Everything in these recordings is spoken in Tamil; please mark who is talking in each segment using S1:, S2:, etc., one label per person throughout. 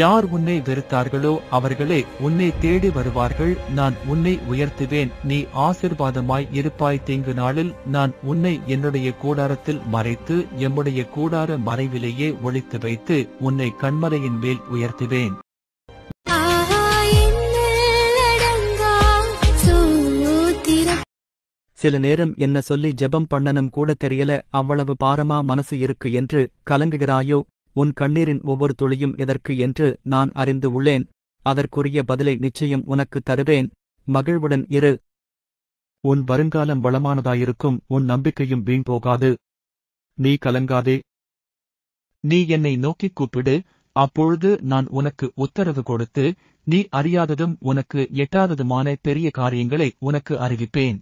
S1: யார் உன்னை வெறுத்தார்களோ அவர்களே உன்னை தேடி வருவார்கள் நான் உன்னை உயர்த்துவேன் நீ ஆசிர்வாதமாய் இருப்பாய் தீங்கு நாளில் நான் உன்னை என்னுடைய கூடாரத்தில் மறைத்து எம்முடைய கூடார மறைவிலேயே ஒழித்து வைத்து உன்னை கண்மறையின் மேல் உயர்த்துவேன்
S2: சில நேரம் என்ன சொல்லி ஜெபம் பண்ணனும் கூட தெரியல அவ்வளவு பாரமா மனசு இருக்கு என்று கலங்குகிறாயோ உன் கண்ணீரின் ஒவ்வொரு துளியும் எதற்கு என்று நான் அறிந்து உள்ளேன் அதற்குரிய பதிலை நிச்சயம் உனக்கு தருவேன் மகிழ்வுடன் இரு உன் வருங்காலம் வளமானதாயிருக்கும் உன் நம்பிக்கையும் வீண் போகாது நீ கலங்காதே நீ என்னை நோக்கிக் கூப்பிடு அப்பொழுது நான் உனக்கு உத்தரவு கொடுத்து நீ அறியாததும் உனக்கு எட்டாததுமான பெரிய காரியங்களை உனக்கு அறிவிப்பேன்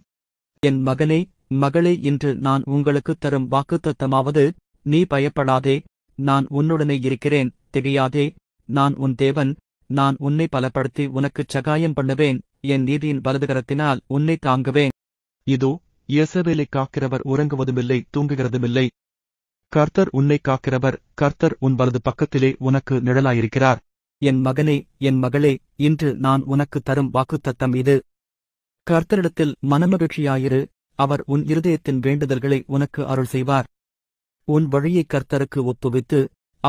S2: என் மகனே மகளே இன்று நான் உங்களுக்கு தரும் வாக்குத்தத்தமாவது நீ பயப்படாதே நான் உன்னுடனே இருக்கிறேன் தெரியாதே நான் உன் தேவன் நான் உன்னை பலப்படுத்தி உனக்குச் சகாயம் பண்ணுவேன் என் நீதியின் பலதுகரத்தினால் உன்னை தாங்குவேன் இதோ இயேசவேலை காக்கிறவர் உறங்குவதுமில்லை தூங்குகிறதுமில்லை கர்த்தர் உன்னை காக்கிறவர் கர்த்தர் உன் வலது பக்கத்திலே உனக்கு நிழலாயிருக்கிறார் என் மகனே என் மகளே இன்று நான் உனக்கு தரும் வாக்குத்தத்தம் இது கர்த்தரிடத்தில் மனமகிழ்ச்சியாயிரு அவர் உன் இருதயத்தின் வேண்டுதல்களை உனக்கு அருள் செய்வார் உன் வழியைக் கர்த்தருக்கு ஒப்புவித்து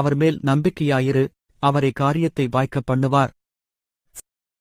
S2: அவர் மேல் நம்பிக்கையாயிரு அவரை காரியத்தை வாய்க்க பண்ணுவார்